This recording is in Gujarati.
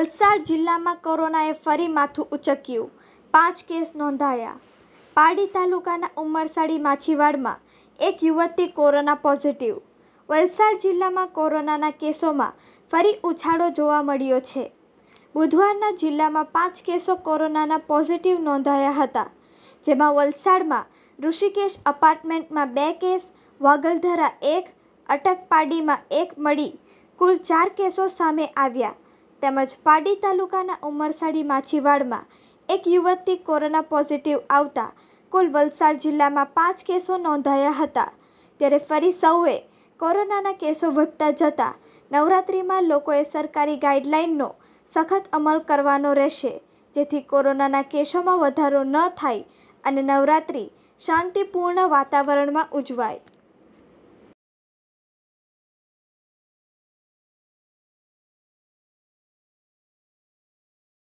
વલસાડ જિલ્લામાં કોરોનાએ ફરી માથું ઉચક્યું પાંચ કેસ નોંધાયા પારડી તાલુકાના ઉમરસાડી માછીવાડમાં એક યુવતી કોરોના પોઝિટિવ વલસાડ જિલ્લામાં કોરોનાના કેસોમાં ફરી ઉછાળો જોવા મળ્યો છે બુધવારના જિલ્લામાં પાંચ કેસો કોરોનાના પોઝિટિવ નોંધાયા હતા જેમાં વલસાડમાં ઋષિકેશ અપાર્ટમેન્ટમાં બે કેસ વાગલધરા એક અટકપાડીમાં એક મળી કુલ ચાર કેસો સામે આવ્યા તેમજ પાડી તાલુકાના ઉમરસાડી માછીવાડમાં એક યુવતી કોરોના પોઝિટિવ આવતા કુલ વલસાડ જિલ્લામાં પાંચ કેસો નોંધાયા હતા ત્યારે ફરી સૌએ કોરોનાના કેસો વધતા જતા નવરાત્રિમાં લોકોએ સરકારી ગાઈડલાઈનનો સખત અમલ કરવાનો રહેશે જેથી કોરોનાના કેસોમાં વધારો ન થાય અને નવરાત્રિ શાંતિપૂર્ણ વાતાવરણમાં ઉજવાય